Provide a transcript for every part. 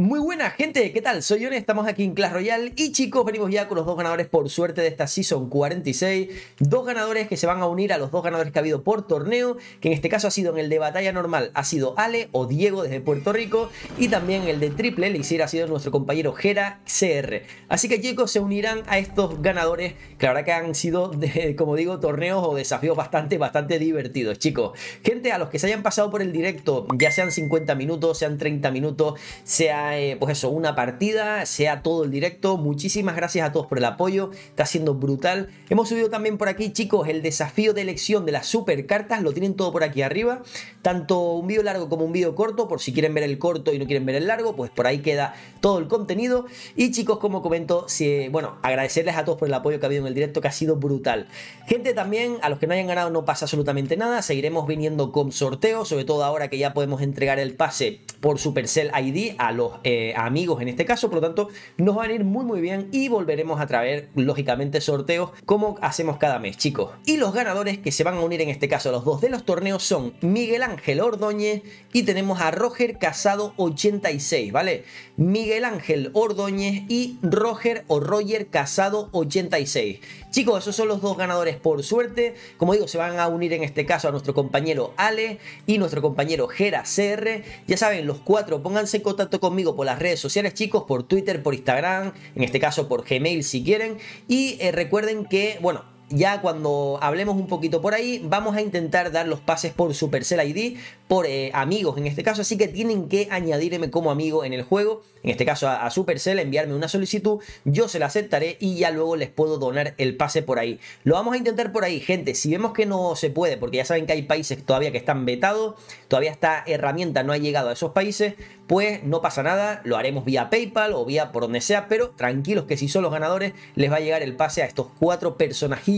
Muy buena gente, ¿qué tal? Soy Yone, estamos aquí en Clash Royale y chicos, venimos ya con los dos ganadores por suerte de esta Season 46. Dos ganadores que se van a unir a los dos ganadores que ha habido por torneo, que en este caso ha sido en el de batalla normal, ha sido Ale o Diego desde Puerto Rico y también el de triple hiciera ha sido nuestro compañero Jera CR. Así que chicos, se unirán a estos ganadores, que la verdad que han sido, como digo, torneos o desafíos bastante, bastante divertidos, chicos. Gente, a los que se hayan pasado por el directo, ya sean 50 minutos, sean 30 minutos, sean eh, pues eso, una partida, sea todo el directo. Muchísimas gracias a todos por el apoyo, está siendo brutal. Hemos subido también por aquí, chicos, el desafío de elección de las super cartas, lo tienen todo por aquí arriba. Tanto un vídeo largo como un vídeo corto, por si quieren ver el corto y no quieren ver el largo, pues por ahí queda todo el contenido. Y chicos, como comento, si, bueno, agradecerles a todos por el apoyo que ha habido en el directo, que ha sido brutal. Gente, también, a los que no hayan ganado no pasa absolutamente nada, seguiremos viniendo con sorteos, sobre todo ahora que ya podemos entregar el pase por Supercell ID a los eh, amigos en este caso, por lo tanto nos van a ir muy muy bien y volveremos a traer lógicamente sorteos como hacemos cada mes chicos. Y los ganadores que se van a unir en este caso a los dos de los torneos son Miguel Ángel Ordóñez y tenemos a Roger Casado 86, ¿vale? Miguel Ángel Ordóñez y Roger o Roger Casado 86. Chicos, esos son los dos ganadores por suerte. Como digo, se van a unir en este caso a nuestro compañero Ale y nuestro compañero Gera CR. Ya saben, los cuatro, pónganse en contacto conmigo por las redes sociales, chicos, por Twitter, por Instagram, en este caso por Gmail si quieren. Y eh, recuerden que, bueno, ya cuando hablemos un poquito por ahí, vamos a intentar dar los pases por Supercell ID, por eh, amigos en este caso, así que tienen que añadirme como amigo en el juego, en este caso a, Supercell, enviarme una solicitud, yo se la aceptaré y ya luego les puedo donar el pase por ahí. Lo vamos a intentar por ahí, gente, si vemos que no se puede, porque ya saben que hay países todavía que están vetados, todavía esta herramienta no ha llegado a esos países, pues no pasa nada, lo haremos vía PayPal o vía por donde sea, pero tranquilos que si son los ganadores, les va a llegar el pase a estos cuatro personajes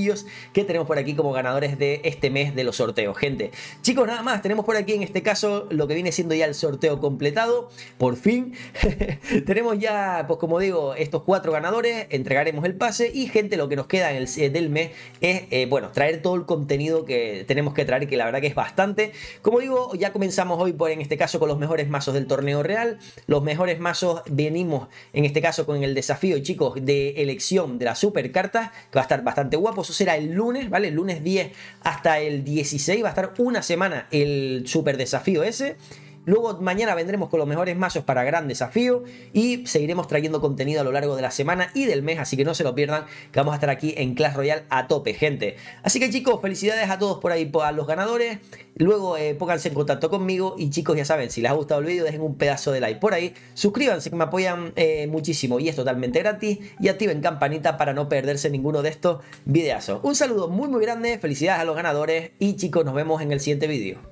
que tenemos por aquí como ganadores de este mes de los sorteos, gente. Chicos, nada más, tenemos por aquí en este caso lo que viene siendo ya el sorteo completado, por fin. tenemos ya, pues como digo, estos cuatro ganadores, entregaremos el pase y gente, lo que nos queda en el, eh, del mes es, eh, bueno, traer todo el contenido que tenemos que traer, que la verdad que es bastante. Como digo, ya comenzamos hoy por, en este caso con los mejores mazos del torneo real, los mejores mazos venimos en este caso con el desafío, chicos, de elección de las cartas que va a estar bastante guapo, será el lunes, ¿vale? El lunes 10 hasta el 16 va a estar una semana el super desafío ese. Luego mañana vendremos con los mejores mazos para gran desafío y seguiremos trayendo contenido a lo largo de la semana y del mes, así que no se lo pierdan, que vamos a estar aquí en Clash Royale a tope, gente. Así que chicos, felicidades a todos por ahí, a los ganadores. Luego eh, pónganse en contacto conmigo y chicos, ya saben, si les ha gustado el vídeo, dejen un pedazo de like por ahí. Suscríbanse que me apoyan eh, muchísimo y es totalmente gratis. Y activen campanita para no perderse ninguno de estos videazos. Un saludo muy muy grande, felicidades a los ganadores y chicos, nos vemos en el siguiente vídeo.